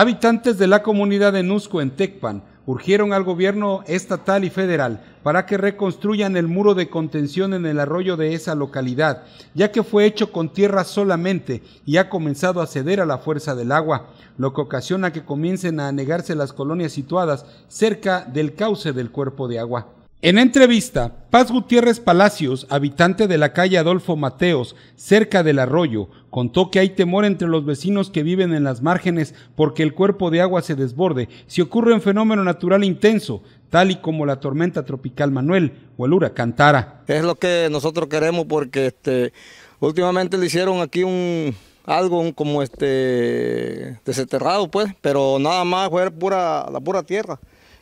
Habitantes de la comunidad de Nusco en Tecpan urgieron al gobierno estatal y federal para que reconstruyan el muro de contención en el arroyo de esa localidad, ya que fue hecho con tierra solamente y ha comenzado a ceder a la fuerza del agua, lo que ocasiona que comiencen a anegarse las colonias situadas cerca del cauce del cuerpo de agua. En entrevista, Paz Gutiérrez Palacios, habitante de la calle Adolfo Mateos, cerca del arroyo, contó que hay temor entre los vecinos que viven en las márgenes porque el cuerpo de agua se desborde si ocurre un fenómeno natural intenso, tal y como la tormenta tropical Manuel o el huracán Tara. Es lo que nosotros queremos porque este, últimamente le hicieron aquí un, algo como este desenterrado pues, pero nada más fue pura, la pura tierra.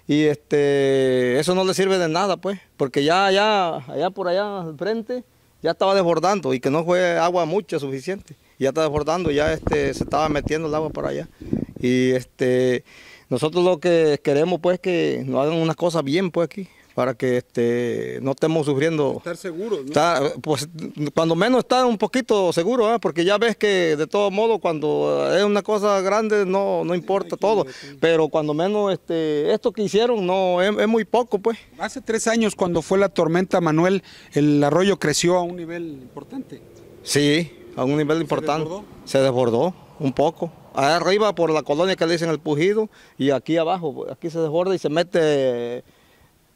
Y este, eso no le sirve de nada pues, porque ya allá, allá por allá al frente ya estaba desbordando y que no fue agua mucha suficiente. Ya estaba desbordando, ya este, se estaba metiendo el agua para allá. Y este, nosotros lo que queremos pues que nos hagan unas cosas bien pues aquí para que este, no estemos sufriendo. Estar seguros, ¿no? pues cuando menos estar un poquito seguro, ¿eh? porque ya ves que de todo modo cuando es una cosa grande no, importa todo, pero cuando menos este, esto que hicieron no es, muy poco pues. Hace tres años cuando fue la tormenta Manuel, el arroyo creció a un nivel importante. Sí, a un nivel importante. ¿Se desbordó? un poco. arriba por la colonia que le dicen el Pujido y aquí abajo, aquí se desborda y se mete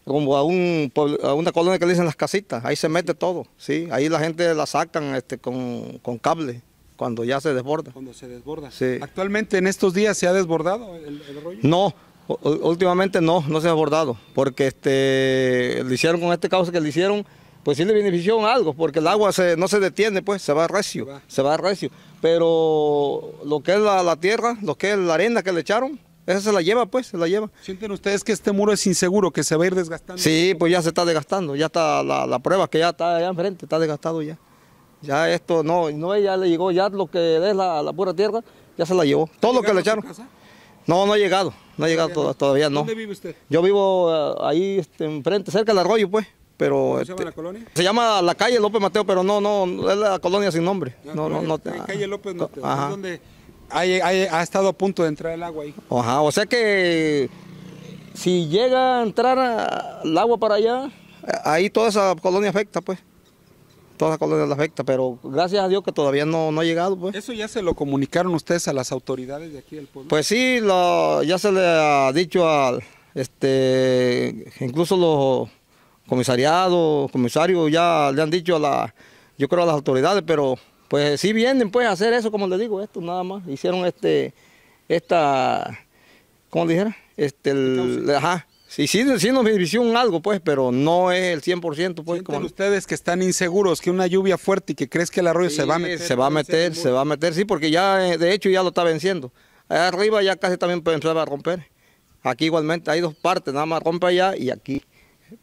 como a, una colonia que le dicen las casitas, ahí se mete todo, ¿sí? Ahí la gente la sacan este, con, cable cuando ya se desborda. Cuando se desborda. ¿Actualmente en estos días se ha desbordado el, rollo? No, últimamente no, no se ha desbordado, porque este, le hicieron con este cauce que le hicieron, pues sí le benefició algo, porque el agua no se detiene, pues se va recio, se va, a recio. Pero lo que es la tierra, lo que es la arena que le echaron, esa se la lleva, pues, se la lleva. ¿Sienten ustedes que este muro es inseguro, que se va a ir desgastando? Sí, pues ya se está desgastando, ya está la, prueba que ya está allá enfrente, está desgastado ya. Ya esto, no, no, ya le llegó, ya lo que es la, pura tierra, ya se la llevó. Todo lo que le echaron. No, no ha llegado, no ha llegado todavía, no. ¿Dónde vive usted? Yo vivo eh, ahí este, enfrente, cerca del arroyo, pues. Pero, se este, llama la colonia? Se llama la calle López Mateo, pero no, no, es la colonia sin nombre. no, no, no, calle López Mateo, donde ha, ha, estado a punto de entrar el agua ahí. Ajá, o sea que si llega a entrar el agua para allá, ahí toda esa colonia afecta, pues. Toda esa colonia la afecta, pero gracias a Dios que todavía no, ha llegado, pues. ¿Eso ya se lo comunicaron ustedes a las autoridades de aquí del pueblo? Pues sí, ya se le ha dicho al, este, incluso los comisariados, comisarios ya le han dicho a la, yo creo a las autoridades, pero pues sí vienen pues a hacer eso, como les digo, esto nada más. Hicieron este, esta, ¿cómo dijera? Este, ajá. Sí, sí, sí nos benefició un algo, pues, pero no es el 100%. Pues, como... ustedes que están inseguros, que una lluvia fuerte y que crees que el arroyo se va a meter. Se va a meter, se va a meter, sí, porque ya, eh, de hecho, ya lo está venciendo. arriba ya casi también pues, va a romper. Aquí igualmente, hay dos partes, nada más rompe allá y aquí.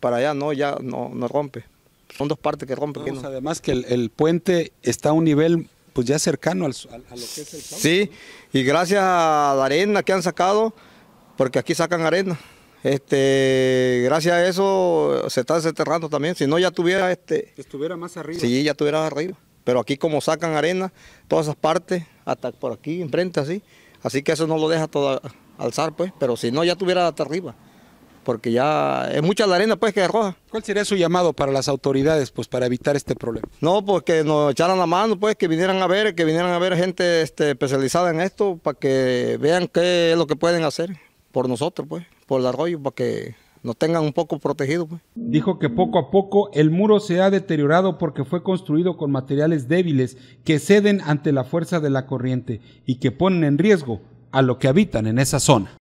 Para allá no, ya no, no rompe. Son dos partes que rompen. Además que el, puente está a un nivel pues ya cercano al, a, lo que es el Sí, y gracias a la arena que han sacado, porque aquí sacan arena. Este, gracias a eso se está desenterrando también. Si no ya tuviera este. Estuviera más arriba. Sí, ya estuviera arriba. Pero aquí como sacan arena, todas esas partes, hasta por aquí, enfrente así. Así que eso no lo deja todo alzar, pues. Pero si no ya tuviera hasta arriba porque ya es mucha la arena pues que arroja. ¿Cuál sería su llamado para las autoridades pues para evitar este problema? No, pues que nos echaran la mano pues, que vinieran a ver, que vinieran a ver gente este, especializada en esto para que vean qué es lo que pueden hacer por nosotros pues, por el arroyo, para que nos tengan un poco protegidos. Pues. Dijo que poco a poco el muro se ha deteriorado porque fue construido con materiales débiles que ceden ante la fuerza de la corriente y que ponen en riesgo a lo que habitan en esa zona.